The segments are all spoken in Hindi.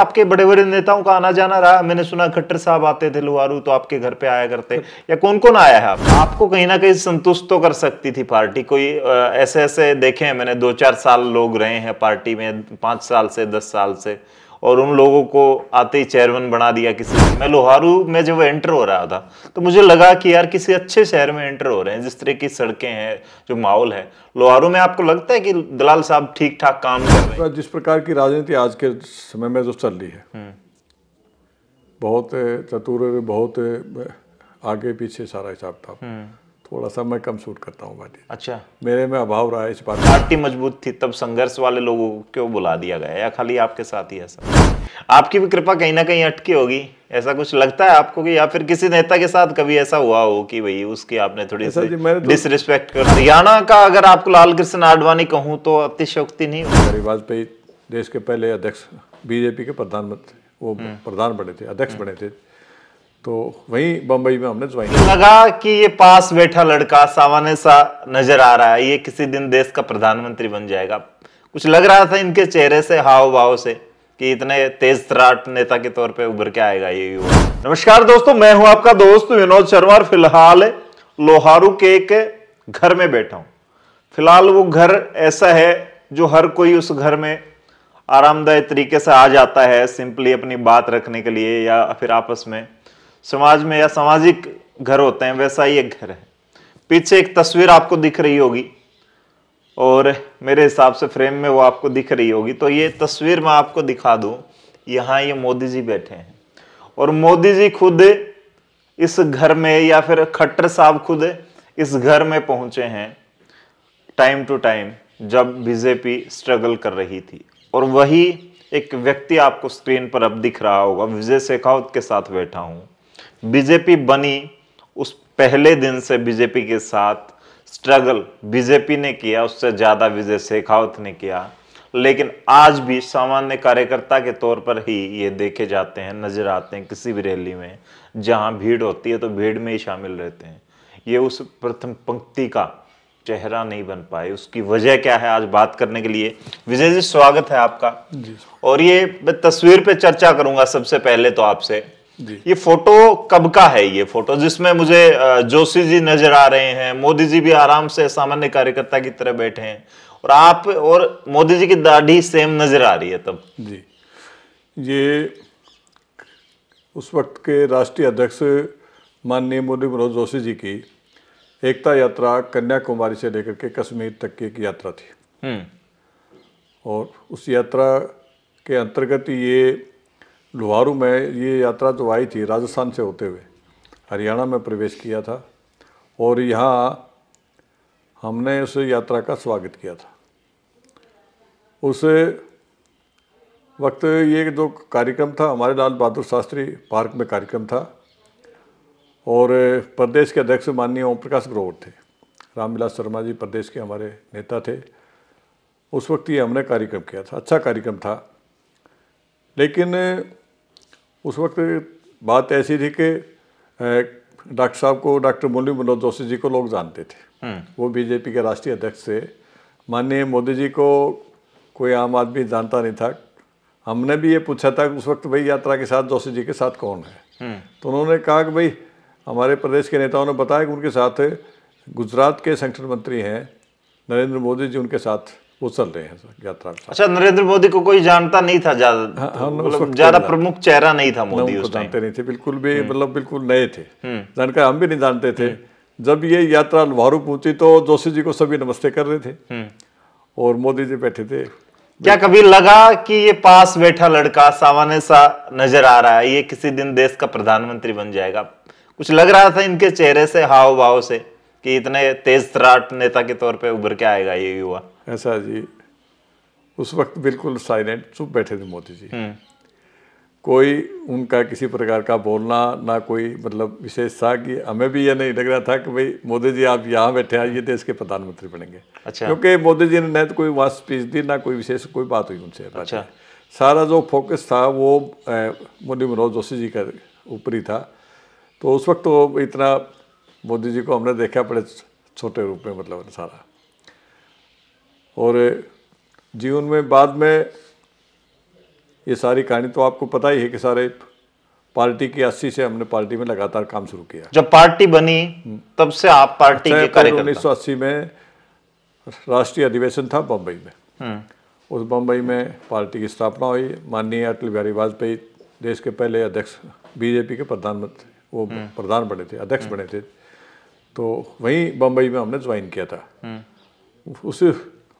आपके बड़े बड़े नेताओं का आना जाना रहा मैंने सुना खट्टर साहब आते थे लोहारू तो आपके घर पे आया करते या कौन कौन आया है आप? आपको कहीं ना कहीं संतुष्ट तो कर सकती थी पार्टी कोई ऐसे ऐसे देखे हैं मैंने दो चार साल लोग रहे हैं पार्टी में पांच साल से दस साल से और उन लोगों को आते ही चेयरमैन बना दिया किसी मैं लोहारू में जब एंटर हो रहा था तो मुझे लगा कि यार किसी अच्छे शहर में एंटर हो रहे हैं जिस तरह की सड़कें हैं जो माहौल है लोहारू में आपको लगता है कि दलाल साहब ठीक ठाक काम कर रहे हैं जिस प्रकार की राजनीति आज के समय में जो चल रही है हम्म। बहुत चतुर बहुत आगे पीछे सारा हिसाब था हम्म। थोड़ा सा मैं कम सूट करता हूँ बाटी अच्छा मेरे में अभाव रहा है इस बात पार्टी मजबूत थी तब संघर्ष वाले लोगों को क्यों बुला दिया गया या खाली आपके साथ ही ऐसा आपकी भी कृपा कहीं ना कहीं अटकी होगी ऐसा कुछ लगता है आपको कि या फिर किसी नेता के साथ कभी ऐसा हुआ हो कि भाई उसकी आपने थोड़ी सी डिसरिस्पेक्ट तो- कर हरियाणा का अगर आपको लाल कृष्ण आडवाणी कहूँ तो अतिशोक्ति नहीं अरे वाजपेयी देश के पहले अध्यक्ष बीजेपी के प्रधानमंत्री वो हम्म। प्रधान बने थे अध्यक्ष हम्म। बने थे तो वहीं बंबई में हमने ज्वाइन लगा कि ये पास बैठा लड़का सामान्य सा नजर आ रहा है ये किसी दिन देश का प्रधानमंत्री बन जाएगा कुछ लग रहा था इनके चेहरे से हाव भाव से कि इतने तेज त्राट नेता के तौर पे उभर के आएगा ये युवा नमस्कार दोस्तों मैं हूं आपका दोस्त विनोद शर्मा और फिलहाल लोहारू के एक घर में बैठा हूं फिलहाल वो घर ऐसा है जो हर कोई उस घर में आरामदायक तरीके से आ जाता है सिंपली अपनी बात रखने के लिए या फिर आपस में समाज में या सामाजिक घर होते हैं वैसा ही एक घर है पीछे एक तस्वीर आपको दिख रही होगी और मेरे हिसाब से फ्रेम में वो आपको दिख रही होगी तो ये तस्वीर मैं आपको दिखा दूं यहाँ ये मोदी जी बैठे हैं और मोदी जी खुद इस घर में या फिर खट्टर साहब खुद इस घर में पहुंचे हैं टाइम टू टाइम जब बीजेपी स्ट्रगल कर रही थी और वही एक व्यक्ति आपको स्क्रीन पर अब दिख रहा होगा विजय शेखावत के साथ बैठा हूँ बीजेपी बनी उस पहले दिन से बीजेपी के साथ स्ट्रगल बीजेपी ने किया उससे ज़्यादा विजय शेखावत ने किया लेकिन आज भी सामान्य कार्यकर्ता के तौर पर ही ये देखे जाते हैं नजर आते हैं किसी भी रैली में जहां भीड़ होती है तो भीड़ में ही शामिल रहते हैं ये उस प्रथम पंक्ति का चेहरा नहीं बन पाए उसकी वजह क्या है आज बात करने के लिए विजय जी स्वागत है आपका और ये मैं तस्वीर पे चर्चा करूंगा सबसे पहले तो आपसे ये फोटो कब का है ये फोटो जिसमें मुझे जोशी जी नजर आ रहे हैं मोदी जी भी आराम से सामान्य कार्यकर्ता की तरह बैठे हैं और आप और मोदी जी की दाढ़ी सेम नजर आ रही है तब जी ये उस वक्त के राष्ट्रीय अध्यक्ष माननीय मोदी मनोज जोशी जी की एकता यात्रा कन्याकुमारी से लेकर के कश्मीर तक की एक यात्रा थी हम्म। और उस यात्रा के अंतर्गत ये लोहारू में ये यात्रा तो आई थी राजस्थान से होते हुए हरियाणा में प्रवेश किया था और यहाँ हमने उस यात्रा का स्वागत किया था उस वक्त ये जो कार्यक्रम था हमारे लाल बहादुर शास्त्री पार्क में कार्यक्रम था और प्रदेश के अध्यक्ष माननीय ओम प्रकाश ग्रोवर थे रामविलास शर्मा जी प्रदेश के हमारे नेता थे उस वक्त ये हमने कार्यक्रम किया था अच्छा कार्यक्रम था लेकिन उस वक्त बात ऐसी थी कि डॉक्टर साहब को डॉक्टर मुरली मनोहर जोशी जी को लोग जानते थे हम्म। वो बीजेपी के राष्ट्रीय अध्यक्ष थे माननीय मोदी जी को कोई आम आदमी जानता नहीं था हमने भी ये पूछा था उस वक्त भाई यात्रा के साथ जोशी जी के साथ कौन है हम्म। तो उन्होंने कहा कि भाई हमारे प्रदेश के नेताओं ने बताया कि उनके साथ गुजरात के संगठन मंत्री हैं नरेंद्र मोदी जी उनके साथ वो चल रहे हैं यात्रा अच्छा नरेंद्र मोदी को कोई जानता नहीं था ज्यादा हाँ, हाँ, तो मतलब ज्यादा प्रमुख चेहरा नहीं था मोदी उस जानते नहीं थे बिल्कुल भी हम्म। मतलब बिल्कुल नए थे हम्म। जानकर हम भी नहीं जानते थे हम्म। जब ये यात्रा लोहारू पहुंची तो जोशी जी को सभी नमस्ते कर रहे थे और मोदी जी बैठे थे क्या कभी लगा कि ये पास बैठा लड़का सामान्य सा नजर आ रहा है ये किसी दिन देश का प्रधानमंत्री बन जाएगा कुछ लग रहा था इनके चेहरे से हाव भाव से कि इतने तेज तराट नेता के तौर पे उभर के आएगा ये युवा ऐसा जी उस वक्त बिल्कुल साइलेंट चुप बैठे थे मोदी जी हम्म। कोई उनका किसी प्रकार का बोलना ना कोई मतलब विशेष था कि हमें भी यह नहीं लग रहा था कि भाई मोदी जी आप यहाँ बैठे हैं ये देश के प्रधानमंत्री बनेंगे अच्छा। क्योंकि मोदी जी ने न तो कोई वहाँ स्पीच दी ना कोई विशेष कोई बात हुई उनसे अच्छा। सारा जो फोकस था वो मुनि मनोज जोशी जी का ऊपर ही था तो उस वक्त तो इतना मोदी जी को हमने देखा बड़े छोटे रूप में मतलब सारा और जीवन में बाद में ये सारी कहानी तो आपको पता ही है कि सारे पार्टी की अस्सी से हमने पार्टी में लगातार काम शुरू किया जब पार्टी बनी हम्म। तब से आप पार्टी अच्छा, के तो कार्यकर्ता उन्नीस सौ अस्सी में राष्ट्रीय अधिवेशन था बम्बई में हम्म। उस बम्बई में पार्टी की स्थापना हुई माननीय अटल बिहारी वाजपेयी देश के पहले अध्यक्ष बीजेपी के प्रधानमंत्री वो हम्म। प्रधान बने थे अध्यक्ष बने थे तो वहीं बम्बई में हमने ज्वाइन किया था उस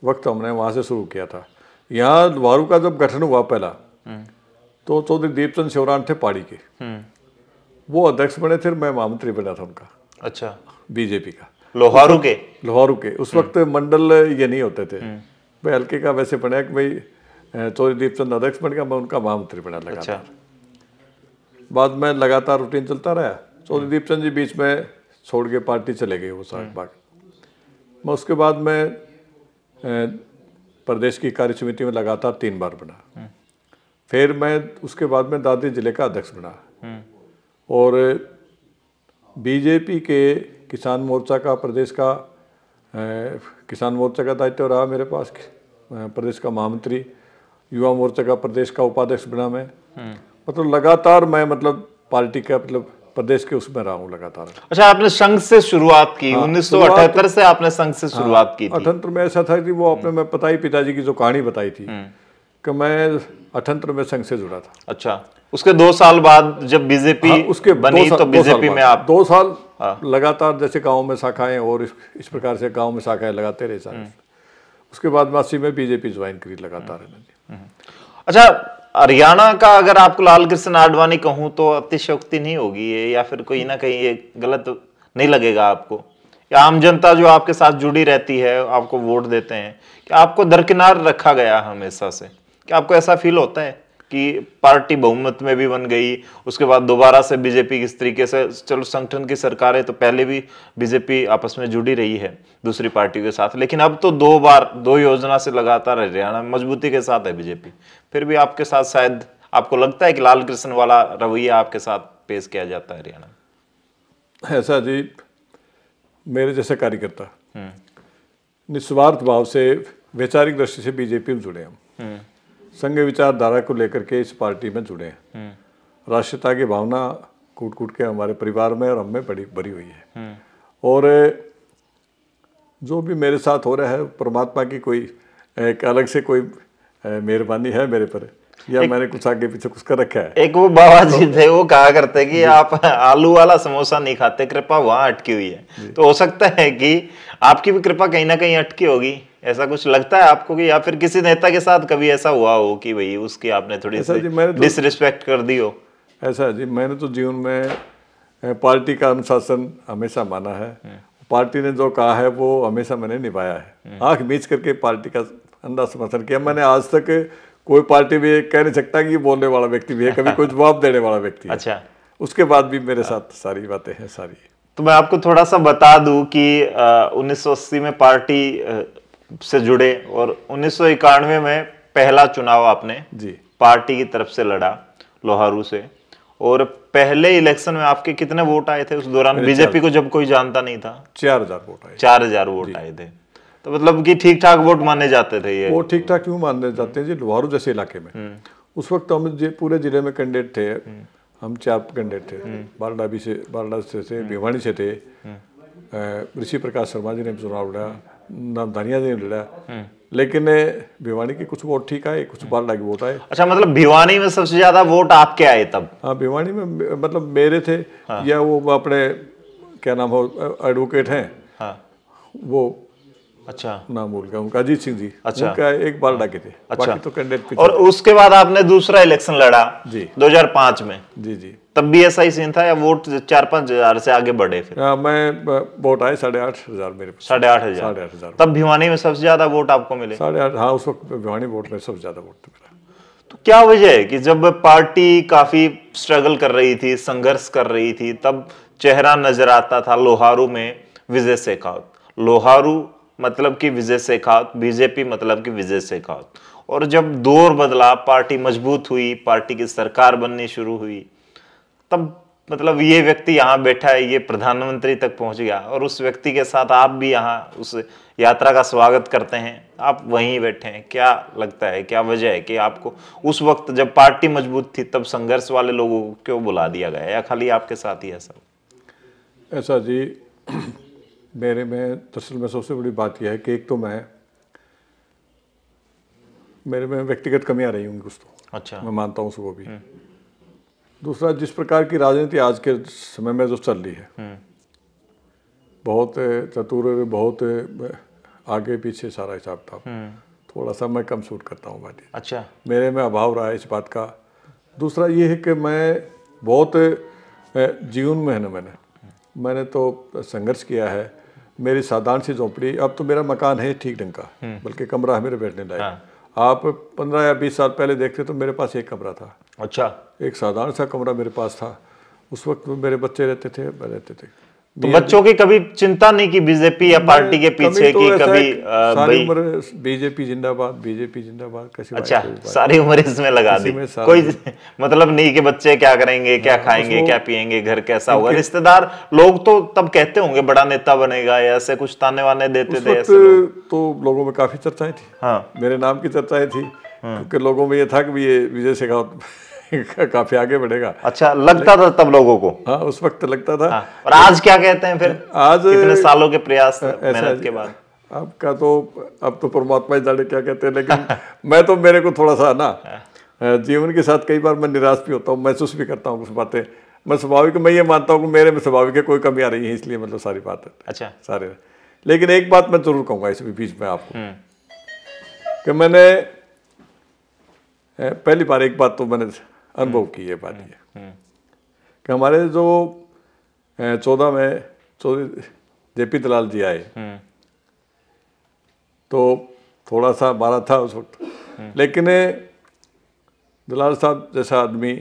वक्त हमने वहाँ से शुरू किया था यहाँ वारू का जब गठन हुआ पहला तो चौधरी दीपचंद शिवराम थे पाड़ी के वो अध्यक्ष बने थे मैं महामंत्री बना था उनका अच्छा बीजेपी का लोहारू के लोहारू के उस वक्त हम्म। मंडल ये नहीं होते थे भाई हम्म। हल्के का वैसे बना कि भाई चौधरी दीपचंद अध्यक्ष बन गया मैं उनका महामंत्री बना लगा अच्छा। बाद में लगातार रूटीन चलता रहा चौधरी दीपचंद जी बीच में छोड़ के पार्टी चले गए वो साग हम्म। बाग मैं उसके बाद में प्रदेश की कार्य समिति में लगातार तीन बार बना फिर मैं उसके बाद में दादी जिले का अध्यक्ष बना और बीजेपी के किसान मोर्चा का प्रदेश का किसान मोर्चा का दायित्व रहा मेरे पास प्रदेश का महामंत्री युवा मोर्चा का प्रदेश का उपाध्यक्ष बना मैं हम्म। मतलब लगातार मैं मतलब पार्टी का मतलब प्रदेश के उसमें रहा हूँ लगातार अच्छा आपने संघ से शुरुआत की हाँ, उन्नीस सौ अठहत्तर से आपने संघ से शुरुआत हाँ, की अठंत्र में ऐसा था कि वो आपने हम्म। मैं पता ही पिताजी की जो कहानी बताई थी हम्म। कि मैं अठंत्र में संघ से जुड़ा था अच्छा उसके दो साल बाद जब बीजेपी हाँ, उसके बनी तो बीजेपी में आप दो साल हाँ। लगातार जैसे गाँव में शाखाएं और इस, प्रकार से गाँव में शाखाएं लगाते रहे हम्म। उसके बाद मासी में बीजेपी ज्वाइन करी लगातार अच्छा हरियाणा का अगर आपको लाल कृष्ण आडवाणी कहूँ तो अतिशोक्ति नहीं होगी ये या फिर कोई ना कहीं ये गलत नहीं लगेगा आपको या आम जनता जो आपके साथ जुड़ी रहती है आपको वोट देते हैं कि आपको दरकिनार रखा गया हमेशा से कि आपको ऐसा फील होता है की पार्टी बहुमत में भी बन गई उसके बाद दोबारा से बीजेपी किस तरीके से चलो संगठन की सरकार है तो पहले भी बीजेपी आपस में जुड़ी रही है दूसरी पार्टी के साथ लेकिन अब तो दो बार दो योजना से लगातार हरियाणा मजबूती के साथ है बीजेपी फिर भी आपके साथ शायद आपको लगता है कि लाल कृष्ण वाला रवैया आपके साथ पेश किया जाता है हरियाणा ऐसा जी मेरे जैसे कार्यकर्ता हम्म। निस्वार्थ भाव से वैचारिक दृष्टि से बीजेपी में जुड़े हम हम्म। संघ विचारधारा को लेकर के इस पार्टी में जुड़े हैं हम्म। राष्ट्रीयता की भावना कूट कूट के हमारे परिवार में और हम में बड़ी भरी हुई है हम्म। और जो भी मेरे साथ हो रहा है परमात्मा की कोई एक अलग से कोई मेहरबानी है मेरे पर या एक, मैंने कुछ आगे पीछे कुछ कर रखा है एक वो बाबा जी थे वो कहा करते कि आप आलू वाला समोसा नहीं खाते कृपा वहां अटकी हुई है तो हो सकता है कि आपकी भी कृपा कहीं ना कहीं अटकी होगी ऐसा कुछ लगता है आपको कि या फिर किसी नेता के साथ कभी ऐसा हुआ हो कि भाई उसकी आपने थोड़ी सी डिसरिस्पेक्ट तो- कर दी हो ऐसा जी मैंने तो जीवन में पार्टी का अनुशासन हमेशा माना है हम्म। पार्टी ने जो कहा है वो हमेशा मैंने निभाया है हम्म। आंख बीच करके पार्टी का अंदाज समर्थन किया मैंने आज तक कोई पार्टी में कह नहीं सकता कि बोलने वाला व्यक्ति भी है कभी कोई जवाब देने वाला व्यक्ति है अच्छा उसके बाद भी मेरे साथ सारी बातें हैं सारी तो मैं आपको थोड़ा सा बता दूं कि उन्नीस में पार्टी से जुड़े और उन्नीस में पहला चुनाव आपने जी पार्टी की तरफ से लड़ा लोहारू से और पहले इलेक्शन में आपके कितने वोट आए थे उस दौरान बीजेपी को जब कोई जानता नहीं था चार हजार वोट आए चार हजार वोट आए थे तो मतलब कि ठीक ठाक वोट माने जाते थे ये वो ठीक ठाक क्यों माने जाते हैं जी लोहारू जैसे इलाके में हम्म। उस वक्त हम पूरे जिले में कैंडिडेट थे हम्म। हम चार कैंडिडेट थे हम्म। बारडा भी से बारडा से थे भिवानी से थे ऋषि प्रकाश शर्मा जी ने चुनाव लड़ा नामधानिया जी ने लड़ा लेकिन भिवानी के कुछ वोट ठीक आए कुछ बारडा के वोट आए अच्छा मतलब भिवानी में सबसे ज्यादा वोट आपके आए तब हाँ भिवानी में मतलब मेरे थे हाँ। या वो अपने क्या नाम हो एडवोकेट हैं हाँ। वो अच्छा नाम भूल गया उनका अजीत सिंह जी अच्छा उनका एक बार डाके थे अच्छा तो कैंडिडेट और उसके बाद आपने दूसरा इलेक्शन लड़ा जी 2005 में जी जी तब भी ऐसा ही सीन था या वोट चार हजार से आगे बढ़े फिर आ, हाँ, मैं वोट आए साढ़े आठ हजार मेरे साढ़े आठ हजार साढ़े आठ हजार तब भिवानी में सबसे ज्यादा वोट आपको मिले साढ़े आठ हाँ उस वक्त भिवानी वोट में सबसे ज्यादा वोट मिला तो क्या वजह है कि जब पार्टी काफी स्ट्रगल कर रही थी संघर्ष कर रही थी तब चेहरा नजर आता था लोहारू में विजय शेखावत लोहारू मतलब कि विजय शेखावत बीजेपी मतलब कि विजय शेखावत और जब दौर बदला पार्टी मजबूत हुई पार्टी की सरकार बननी शुरू हुई तब मतलब ये व्यक्ति यहाँ बैठा है ये प्रधानमंत्री तक पहुँच गया और उस व्यक्ति के साथ आप भी यहाँ उस यात्रा का स्वागत करते हैं आप वहीं बैठे हैं क्या लगता है क्या वजह है कि आपको उस वक्त जब पार्टी मजबूत थी तब संघर्ष वाले लोगों को क्यों बुला दिया गया या खाली आपके साथ ही ऐसा ऐसा जी मेरे में दरअसल में सबसे बड़ी बात यह है कि एक तो मैं मेरे में व्यक्तिगत कमी आ रही होंगी कुछ तो अच्छा मैं मानता हूँ उसको भी हम्म। दूसरा जिस प्रकार की राजनीति आज के समय में जो चल रही है हम्म। बहुत चतुर बहुत आगे पीछे सारा हिसाब था हम्म। थोड़ा सा मैं कम सूट करता हूँ बाटी अच्छा मेरे में अभाव रहा है इस बात का दूसरा ये है कि मैं बहुत जीवन में है ना मैंने मैंने तो संघर्ष किया है मेरी साधारण सी झोंपड़ी अब तो मेरा मकान है ठीक ढंग का हम्म। बल्कि कमरा है मेरे बैठने लायक हाँ। आप पंद्रह या बीस साल पहले देखते तो मेरे पास एक कमरा था अच्छा एक साधारण सा कमरा मेरे पास था उस वक्त मेरे बच्चे रहते थे रहते थे तो बच्चों की कभी चिंता नहीं की बीजेपी या पार्टी के पीछे तो की कभी सारी उम्र बीजेपी जिंदाबाद बीजेपी जिंदाबाद कैसे अच्छा सारी उम्र इसमें लगा दी कोई मतलब नहीं कि बच्चे क्या करेंगे क्या हाँ, खाएंगे क्या पिएंगे घर कैसा होगा रिश्तेदार लोग तो तब कहते होंगे बड़ा नेता बनेगा या ऐसे कुछ ताने वाने देते थे तो लोगों में काफी चर्चाएं थी हाँ मेरे नाम की चर्चाएं थी क्योंकि हाँ। लोगों में ये था कि ये विजय शेखावत काफी आगे बढ़ेगा अच्छा लगता था तब लोगों को हाँ उस वक्त लगता था हाँ, और आज क्या कहते हैं फिर आज इतने सालों के प्रयास मेहनत के बाद आपका तो अब तो परमात्मा ही जाने क्या कहते हैं लेकिन मैं तो मेरे को थोड़ा सा ना हाँ। जीवन के साथ कई बार मैं निराश भी होता हूँ महसूस भी करता हूँ कुछ बातें मैं स्वाभाविक मैं ये मानता हूँ कि मेरे में स्वाभाविक है कोई कमी आ रही है इसलिए मतलब सारी बात है अच्छा सारे लेकिन एक बात मैं जरूर कहूँगा इस बीच में आपको हम्म। कि मैंने पहली बार एक बात तो मैंने अनुभव की ये बात हम्म, है हम्म, हम्म। कि हमारे जो चौदह में चौदह जेपी दलाल जी आए तो थोड़ा सा बारह था उस वक्त लेकिन दलाल साहब जैसा आदमी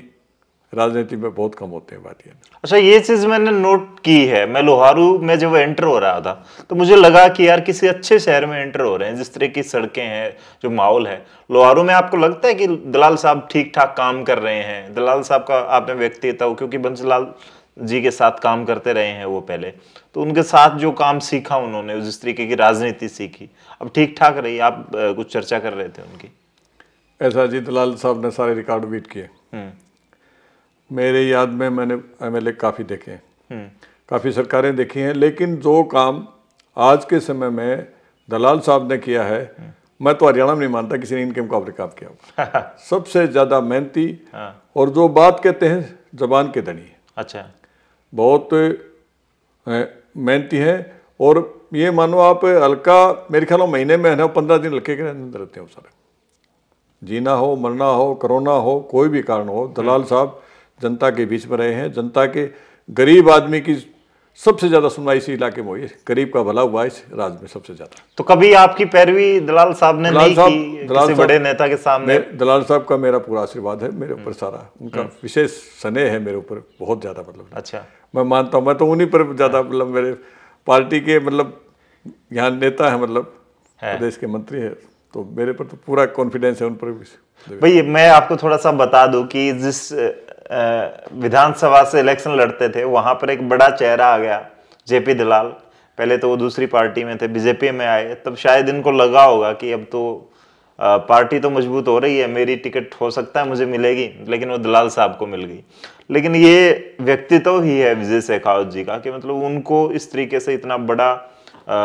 राजनीति में बहुत कम होते हैं भारतीय अच्छा ये चीज़ मैंने नोट की है मैं लोहारू में जब एंटर हो रहा था तो मुझे लगा कि यार किसी अच्छे शहर में एंटर हो रहे हैं जिस तरह की सड़कें हैं जो माहौल है लोहारू में आपको लगता है कि दलाल साहब ठीक ठाक काम कर रहे हैं दलाल साहब का आपने व्यक्तित्व हो क्योंकि बंसलाल जी के साथ काम करते रहे हैं वो पहले तो उनके साथ जो काम सीखा उन्होंने जिस तरीके की राजनीति सीखी अब ठीक ठाक रही आप कुछ चर्चा कर रहे थे उनकी ऐसा जी दलाल साहब ने सारे रिकॉर्ड बीट किए हम्म। मेरे याद में मैंने एमएलए काफ़ी देखे हैं हम्म। काफ़ी सरकारें देखी हैं लेकिन जो काम आज के समय में दलाल साहब ने किया है हम्म। मैं तो हरियाणा में नहीं मानता किसी ने इनके मुकाबले काम किया हाँ। सबसे ज़्यादा मेहनती हाँ। और जो बात कहते हैं जबान के धनी अच्छा बहुत मेहनती हैं और ये मानो आप हल्का मेरे ख्याल महीने में है पंद्रह दिन हल्के के अंदर रहते हैं सारे जीना हो मरना हो करोना हो कोई भी कारण हो दलाल हम्म। साहब जनता के बीच में रहे हैं जनता के गरीब आदमी की सबसे ज़्यादा सुनवाई इसी इलाके में हुई है गरीब का भला हुआ इस राज्य में सबसे ज़्यादा तो कभी आपकी पैरवी दलाल साहब ने दलाल नहीं की दलाल किसी बड़े नेता के सामने दलाल साहब का मेरा पूरा आशीर्वाद है मेरे ऊपर हम्म। सारा उनका हम्म। विशेष स्नेह है मेरे ऊपर बहुत ज़्यादा मतलब अच्छा मैं मानता हूँ मैं तो उन्हीं पर ज़्यादा हाँ। मतलब मेरे पार्टी के मतलब यहाँ नेता है मतलब हाँ। प्रदेश के मंत्री है तो मेरे पर तो पूरा कॉन्फिडेंस है उन पर भी भाई मैं आपको थोड़ा सा बता दूं कि जिस विधानसभा से इलेक्शन लड़ते थे वहाँ पर एक बड़ा चेहरा आ गया जेपी दलाल पहले तो वो दूसरी पार्टी में थे बीजेपी में आए तब शायद इनको लगा होगा कि अब तो पार्टी तो मजबूत हो रही है मेरी टिकट हो सकता है मुझे मिलेगी लेकिन वो दलाल साहब को मिल गई लेकिन ये व्यक्तित्व तो ही है विजय शेखावत जी का कि मतलब उनको इस तरीके से इतना बड़ा आ,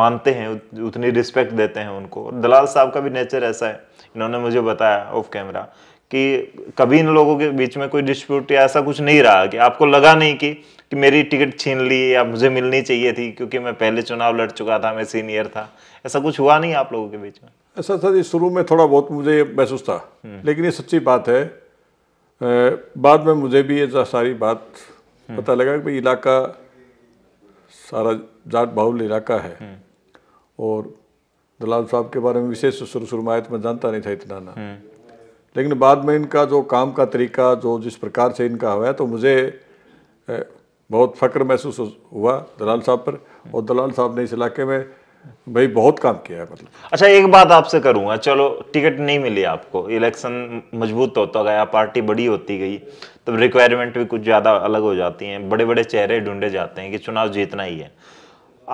मानते हैं उतनी रिस्पेक्ट देते हैं उनको दलाल साहब का भी नेचर ऐसा है इन्होंने मुझे बताया ऑफ कैमरा कि कभी इन लोगों के बीच में कोई डिस्प्यूट या ऐसा कुछ नहीं रहा कि आपको लगा नहीं कि कि मेरी टिकट छीन ली या मुझे मिलनी चाहिए थी क्योंकि मैं पहले चुनाव लड़ चुका था मैं सीनियर था ऐसा कुछ हुआ नहीं आप लोगों के बीच में ऐसा सर ये शुरू में थोड़ा बहुत मुझे महसूस था हम्म। लेकिन ये सच्ची बात है बाद में मुझे भी ये सारी बात हम्म। पता लगा कि भाई इलाका सारा जाट बाहुल इलाका है हम्म। और दलाल साहब के बारे में विशेष शुरू शुरू में आए तो मैं जानता नहीं था इतना ना लेकिन बाद में इनका जो काम का तरीका जो जिस प्रकार से इनका हुआ है तो मुझे बहुत फ़ख्र महसूस हुआ दलाल साहब पर और दलाल साहब ने इस इलाके में भाई बहुत काम किया है मतलब अच्छा एक बात आपसे करूंगा चलो टिकट नहीं मिली आपको इलेक्शन मजबूत होता गया पार्टी बड़ी होती गई तब रिक्वायरमेंट भी कुछ ज़्यादा अलग हो जाती हैं बड़े बड़े चेहरे ढूंढे जाते हैं कि चुनाव जीतना ही है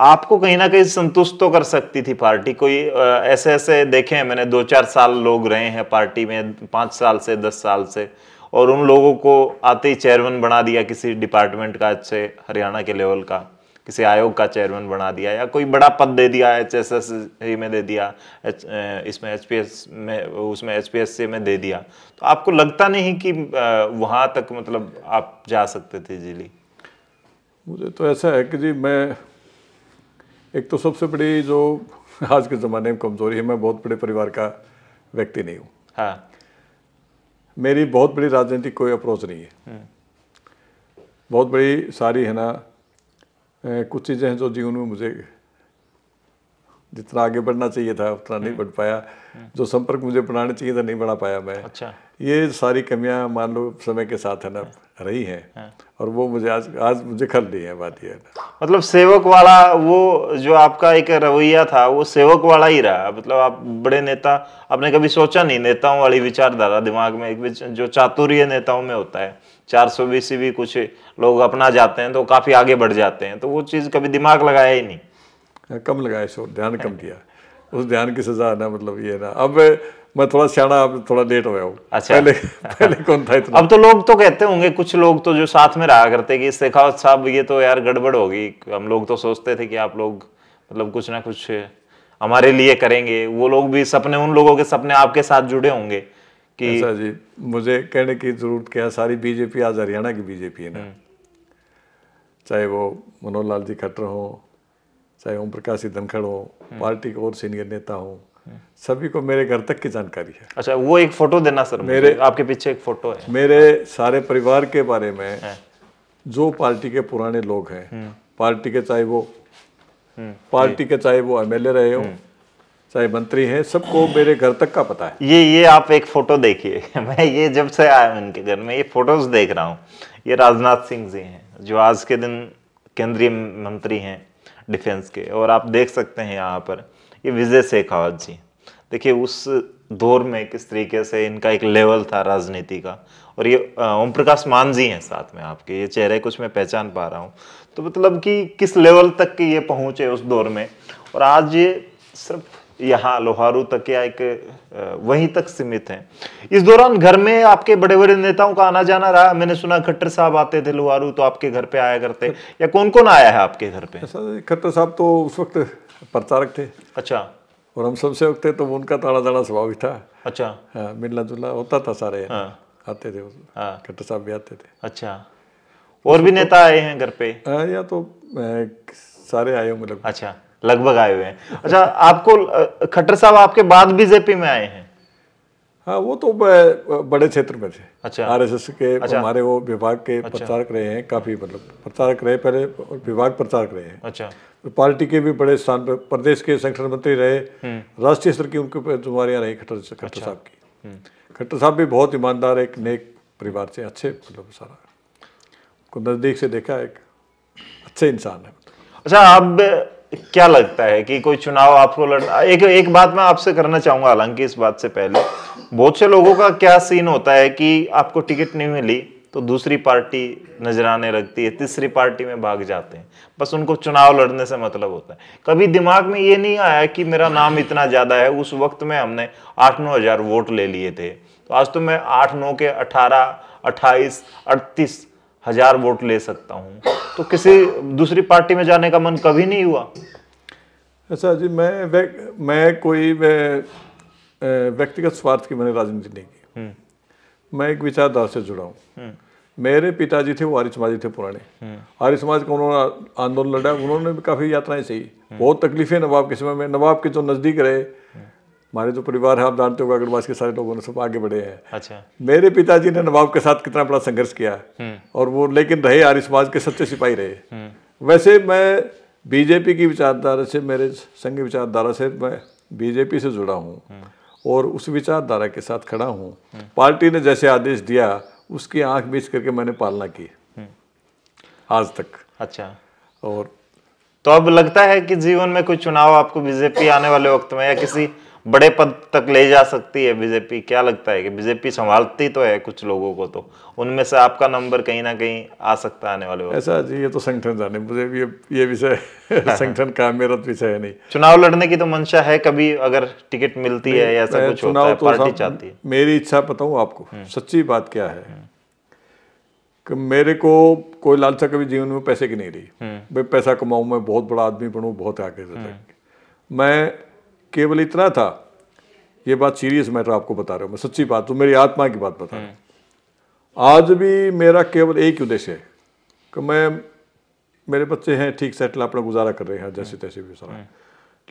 आपको कहीं ना कहीं संतुष्ट तो कर सकती थी पार्टी कोई ऐसे ऐसे देखे हैं मैंने दो चार साल लोग रहे हैं पार्टी में पाँच साल से दस साल से और उन लोगों को आते ही चेयरमैन बना दिया किसी डिपार्टमेंट का अच्छे हरियाणा के लेवल का किसी आयोग का चेयरमैन बना दिया या कोई बड़ा पद दे दिया एच एस एस में दे दिया एच, इसमें एच पी एस में उसमें एच पी एस सी में दे दिया तो आपको लगता नहीं कि वहाँ तक मतलब आप जा सकते थे जिली मुझे तो ऐसा है कि जी मैं एक तो सबसे बड़ी जो आज के ज़माने में कमज़ोरी है मैं बहुत बड़े परिवार का व्यक्ति नहीं हूँ हाँ मेरी बहुत बड़ी राजनीतिक कोई अप्रोच नहीं है हम्म। बहुत बड़ी सारी है ना कुछ चीज़ें हैं जो जीवन में मुझे जितना आगे बढ़ना चाहिए था उतना नहीं हम्म। बढ़ पाया हम्म। जो संपर्क मुझे बनाना चाहिए था नहीं बढ़ा पाया मैं अच्छा ये सारी कमियां मान लो समय के साथ है ना हाँ। रही हैं हाँ। और वो मुझे आज आज मुझे खल रही है बात ये मतलब सेवक वाला वो जो आपका एक रवैया था वो सेवक वाला ही रहा मतलब आप बड़े नेता आपने कभी सोचा नहीं नेताओं वाली विचारधारा दिमाग में एक जो चातुर्य नेताओं में होता है चार सौ भी कुछ लोग अपना जाते हैं तो काफ़ी आगे बढ़ जाते हैं तो वो चीज़ कभी दिमाग लगाया ही नहीं हाँ, कम लगाया शोर ध्यान कम हाँ। किया उस ध्यान की सजा ना मतलब ये ना अब मैं थोड़ा सियाणा अब थोड़ा लेट गया हूँ अच्छा पहले पहले कौन था इतना अब तो लोग तो कहते होंगे कुछ लोग तो जो साथ में रहा करते कि शेखावत साहब ये तो यार गड़बड़ होगी हम लोग तो सोचते थे कि आप लोग मतलब कुछ ना कुछ हमारे लिए करेंगे वो लोग भी सपने उन लोगों के सपने आपके साथ जुड़े होंगे कि ऐसा अच्छा जी मुझे कहने की जरूरत क्या सारी बीजेपी आज हरियाणा की बीजेपी है ना हम्म। चाहे वो मनोहर लाल जी खट्टर हों चाहे ओम प्रकाश सिंह धनखड़ हो हम्म। पार्टी के और सीनियर नेता हो हम्म। सभी को मेरे घर तक की जानकारी है अच्छा वो एक फोटो देना सर मेरे आपके पीछे एक फोटो है मेरे सारे परिवार के बारे में हाँ। जो पार्टी के पुराने लोग हैं हम्म। पार्टी के चाहे वो पार्टी के चाहे वो एमएलए रहे हो चाहे मंत्री हैं सबको मेरे घर तक का पता है ये ये आप एक फोटो देखिए मैं ये जब से आया हूँ इनके घर में ये फोटोज देख रहा हूँ ये राजनाथ सिंह जी हैं जो आज के दिन केंद्रीय मंत्री हैं डिफेंस के और आप देख सकते हैं यहाँ पर ये विजय शेखावत जी देखिए उस दौर में किस तरीके से इनका एक लेवल था राजनीति का और ये ओम प्रकाश मान जी हैं साथ में आपके ये चेहरे कुछ मैं पहचान पा रहा हूँ तो मतलब कि किस लेवल तक के ये पहुँचे उस दौर में और आज ये सिर्फ यहाँ लोहारू तक या एक वहीं तक सीमित है इस दौरान घर में आपके बड़े बड़े नेताओं का आना जाना रहा मैंने सुना खट्टर साहब आते थे लोहारू तो आपके घर पे आया करते या कौन कौन आया है आपके घर पे खट्टर साहब तो उस वक्त प्रचारक थे अच्छा और हम वक्त थे तो उनका ताड़ा ताड़ा स्वभाव था अच्छा हाँ, मिलना जुलना होता था सारे हाँ, आते थे हाँ, खट्टर साहब भी आते थे अच्छा और भी नेता आए हैं घर पे हाँ, या तो सारे आए होंगे अच्छा लगभग आए हुए हैं अच्छा आपको खट्टर साहब आपके बाद बीजेपी में आए हैं हाँ वो तो बड़े क्षेत्र में थे अच्छा आरएसएस के अच्छा, हमारे वो विभाग के अच्छा, प्रचारक रहे हैं काफी मतलब प्रचारक रहे पहले विभाग प्रचारक रहे हैं अच्छा तो पार्टी के भी बड़े स्थान पर प्रदेश के संगठन मंत्री रहे हम्म। राष्ट्रीय स्तर की उनकी जुम्मेवारियाँ रही खट्टर खट्टर अच्छा। साहब की हम्म। खट्टर साहब भी बहुत ईमानदार एक नेक परिवार से अच्छे मतलब सारा को नज़दीक से देखा एक अच्छे इंसान है अच्छा आप क्या लगता है कि कोई चुनाव आपको लड़ना एक एक बात मैं आपसे करना चाहूंगा हालांकि इस बात से पहले बहुत से लोगों का क्या सीन होता है कि आपको टिकट नहीं मिली तो दूसरी पार्टी नजर आने लगती है तीसरी पार्टी में भाग जाते हैं बस उनको चुनाव लड़ने से मतलब होता है कभी दिमाग में ये नहीं आया कि मेरा नाम इतना ज़्यादा है उस वक्त में हमने आठ नौ हज़ार वोट ले लिए थे तो आज तो मैं आठ नौ के अठारह अट्ठाईस अड़तीस हज़ार वोट ले सकता हूँ तो किसी दूसरी पार्टी में जाने का मन कभी नहीं हुआ ऐसा अच्छा जी मैं मैं कोई व्यक्तिगत स्वार्थ की मैंने राजनीति नहीं की हम्म। मैं एक विचारधारा से जुड़ा हूँ हम्म। मेरे पिताजी थे वो आर्य समाजी थे पुराने हम्म। आर्य समाज का उन्होंने आंदोलन लड़ा उन्होंने भी काफ़ी यात्राएं सही बहुत तकलीफें नवाब के समय में नवाब के जो नज़दीक रहे हमारे जो परिवार है आप जानते हो अग्रवास के सारे लोगों ने सब आगे बढ़े हैं अच्छा मेरे पिताजी ने नवाब के साथ कितना बड़ा संघर्ष किया हम्म। और वो लेकिन रहे आर्य समाज के सच्चे सिपाही रहे हम्म। वैसे मैं बीजेपी की विचारधारा से मेरे संघ विचारधारा से मैं बीजेपी से जुड़ा हूँ हम्म। और उस विचारधारा के साथ खड़ा हूँ पार्टी ने जैसे आदेश दिया उसकी आंख बीच करके मैंने पालना की आज तक अच्छा और तो अब लगता है कि जीवन में कोई चुनाव आपको बीजेपी आने वाले वक्त में या किसी बड़े पद तक ले जा सकती है बीजेपी क्या लगता है कि बीजेपी संभालती तो है कुछ लोगों को तो उनमें से आपका नंबर कहीं ना कहीं आ सकता आने वाले ऐसा जी ये तो संगठन जाने मुझे ये ये विषय संगठन का मेरा तो विषय है नहीं चुनाव लड़ने की तो मंशा है कभी अगर टिकट मिलती है या ऐसा कुछ होता है तो पार्टी चाहती है मेरी इच्छा बताऊँ आपको हम्म। सच्ची बात क्या है कि मेरे को कोई लालसा कभी जीवन में पैसे की नहीं रही भाई हम्म। पैसा कमाऊँ मैं बहुत बड़ा आदमी बनूँ बहुत आगे हम्म। मैं केवल इतना था ये बात सीरियस मैटर आपको बता रहा हूँ मैं सच्ची बात हूँ तो मेरी आत्मा की बात बता रहा हूँ आज भी मेरा केवल एक उद्देश्य है कि मैं मेरे बच्चे हैं ठीक सेटल अपना गुजारा कर रहे हैं जैसे तैसे भी सारा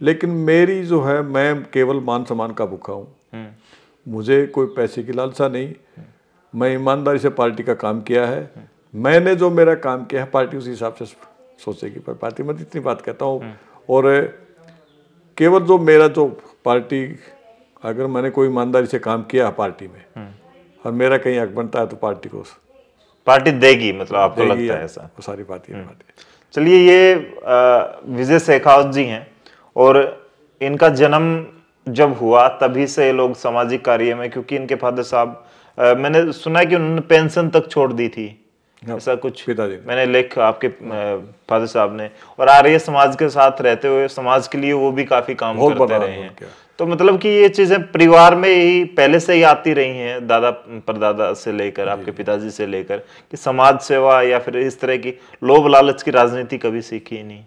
लेकिन मेरी जो है मैं केवल मान सम्मान का भूखा हूँ मुझे कोई पैसे की लालसा नहीं मैं ईमानदारी से पार्टी का काम किया है मैंने जो मेरा काम किया है पार्टी उसी हिसाब से सोचेगी पर पार्टी मैं इतनी बात कहता हूँ और केवल जो मेरा जो पार्टी अगर मैंने कोई ईमानदारी से काम किया पार्टी में हम्म। और मेरा कहीं हक बनता है तो पार्टी को पार्टी देगी मतलब आपको देगी लगता है ऐसा तो सारी पार्टी हम्म। चलिए ये विजय शेखावत जी हैं और इनका जन्म जब हुआ तभी से लोग सामाजिक कार्य में क्योंकि इनके फादर साहब मैंने सुना है कि उन्होंने पेंशन तक छोड़ दी थी ऐसा कुछ पिताजी मैंने लेख आपके फादर साहब ने और आर्य समाज के साथ रहते हुए समाज के लिए वो भी काफी काम करते रहे हैं तो मतलब कि ये चीजें परिवार में ही पहले से ही आती रही हैं दादा परदादा से लेकर आपके पिताजी से लेकर कि समाज सेवा या फिर इस तरह की लोभ लालच की राजनीति कभी सीखी नहीं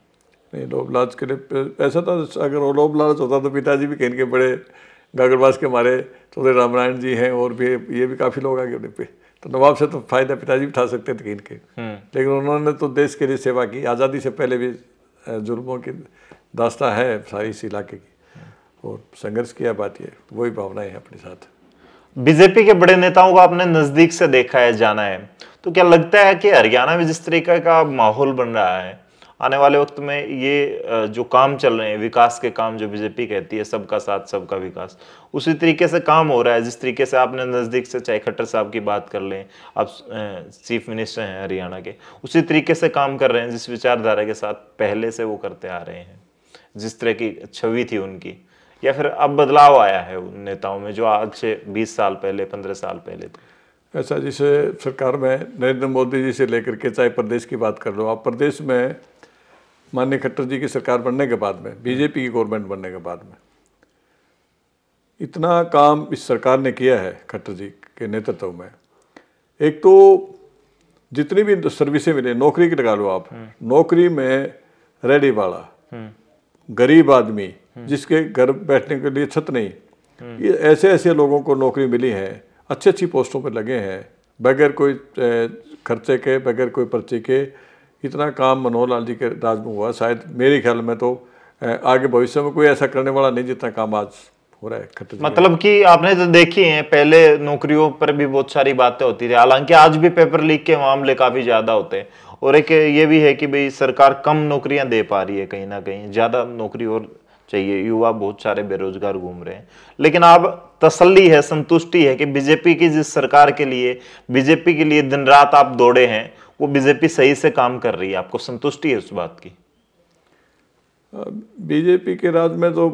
नहीं लोभ लालच के लिए ऐसा था अगर वो लोभ लालच होता तो पिताजी भी कहीं के बड़े गागरबाज के मारे चौधरी रामनारायण जी हैं और भी ये भी काफ़ी लोग आगे उन्हें पे तो नवाब से तो फ़ायदा पिताजी उठा सकते थे इनके हम्म। लेकिन उन्होंने तो देश के लिए सेवा की आज़ादी से पहले भी जुल्मों की दास्ता है सारी इस इलाके की और संघर्ष किया बात ये वही भावनाएं हैं अपने साथ बीजेपी के बड़े नेताओं को आपने नज़दीक से देखा है जाना है तो क्या लगता है कि हरियाणा में जिस तरीके का माहौल बन रहा है आने वाले वक्त में ये जो काम चल रहे हैं विकास के काम जो बीजेपी कहती है सबका साथ सबका विकास उसी तरीके से काम हो रहा है जिस तरीके से आपने नज़दीक से चाहे खट्टर साहब की बात कर लें आप चीफ मिनिस्टर हैं हरियाणा के उसी तरीके से काम कर रहे हैं जिस विचारधारा के साथ पहले से वो करते आ रहे हैं जिस तरह की छवि थी उनकी या फिर अब बदलाव आया है उन नेताओं में जो आज से बीस साल पहले पंद्रह साल पहले थे ऐसा जैसे सरकार में नरेंद्र मोदी जी से लेकर के चाहे प्रदेश की बात कर लो आप प्रदेश में माननीय खट्टर जी की सरकार बनने के बाद में बीजेपी की गवर्नमेंट बनने के बाद में इतना काम इस सरकार ने किया है खट्टर जी के नेतृत्व में एक तो जितनी भी सर्विसें मिले नौकरी की लगा लो आप हम्म। नौकरी में रेडी वाला हम्म। गरीब आदमी हम्म। जिसके घर बैठने के लिए छत नहीं ये ऐसे ऐसे लोगों को नौकरी मिली है अच्छी अच्छी पोस्टों पर लगे हैं बगैर कोई खर्चे के बगैर कोई पर्चे के इतना काम मनोहर लाल जी के राज में हुआ शायद मेरे ख्याल में तो आगे भविष्य में कोई ऐसा करने वाला नहीं जितना काम आज हो रहा है मतलब कि आपने तो देखी है पहले नौकरियों पर भी बहुत सारी बातें होती थी हालांकि आज भी पेपर लीक के मामले काफी ज्यादा होते हैं और एक ये भी है कि भाई सरकार कम नौकरियां दे पा रही है कहीं ना कहीं ज्यादा नौकरी और चाहिए युवा बहुत सारे बेरोजगार घूम रहे हैं लेकिन आप तसल्ली है संतुष्टि है कि बीजेपी की जिस सरकार के लिए बीजेपी के लिए दिन रात आप दौड़े हैं वो बीजेपी सही से काम कर रही है आपको संतुष्टि है उस बात की बीजेपी के राज में तो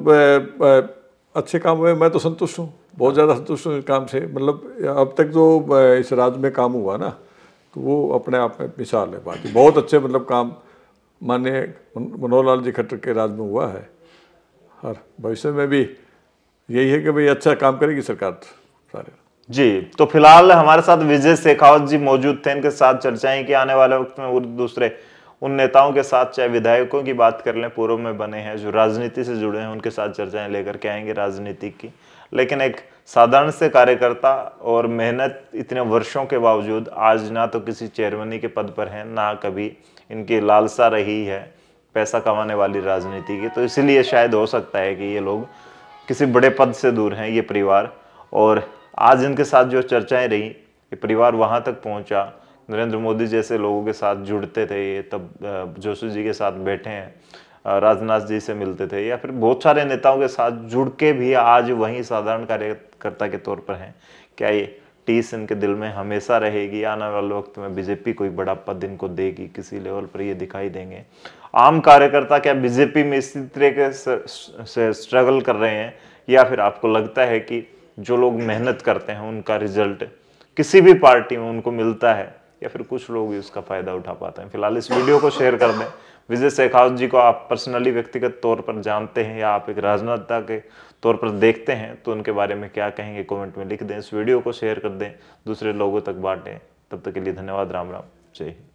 अच्छे काम हुए मैं तो संतुष्ट हूँ बहुत ज़्यादा संतुष्ट हूँ इस काम से मतलब अब तक जो इस राज्य में काम हुआ ना तो वो अपने आप में मिसाल है बाकी बहुत अच्छे मतलब काम मान्य मनोहर लाल जी खट्टर के राज में हुआ है और भविष्य में भी यही है कि भाई अच्छा काम करेगी सरकार सारे जी तो फिलहाल हमारे साथ विजय शेखावत जी मौजूद थे इनके साथ चर्चाएं कि आने वाले वक्त में दूसरे उन नेताओं के साथ चाहे विधायकों की बात कर लें पूर्व में बने हैं जो राजनीति से जुड़े हैं उनके साथ चर्चाएं लेकर के आएंगे राजनीति की लेकिन एक साधारण से कार्यकर्ता और मेहनत इतने वर्षों के बावजूद आज ना तो किसी चेयरमनी के पद पर हैं ना कभी इनकी लालसा रही है पैसा कमाने वाली राजनीति की तो इसीलिए शायद हो सकता है कि ये लोग किसी बड़े पद से दूर हैं ये परिवार और आज इनके साथ जो चर्चाएं रही कि परिवार वहाँ तक पहुँचा नरेंद्र मोदी जैसे लोगों के साथ जुड़ते थे ये तब जोशी जी के साथ बैठे हैं राजनाथ जी से मिलते थे या फिर बहुत सारे नेताओं के साथ जुड़ के भी आज वहीं साधारण कार्यकर्ता के तौर पर हैं क्या ये टीस इनके दिल में हमेशा रहेगी आने वाले वक्त में बीजेपी कोई बड़ा पद इनको देगी किसी लेवल पर ये दिखाई देंगे आम कार्यकर्ता क्या बीजेपी में इसी तरह के से स्ट्रगल कर रहे हैं या फिर आपको लगता है कि जो लोग मेहनत करते हैं उनका रिजल्ट किसी भी पार्टी में उनको मिलता है या फिर कुछ लोग भी उसका फायदा उठा पाते हैं फिलहाल इस वीडियो को शेयर कर दें विजय शेखावत जी को आप पर्सनली व्यक्तिगत तौर पर जानते हैं या आप एक राजनेता के तौर पर देखते हैं तो उनके बारे में क्या कहेंगे कमेंट में लिख दें इस वीडियो को शेयर कर दें दूसरे लोगों तक बांटें तब तक के लिए धन्यवाद राम राम जय हिंद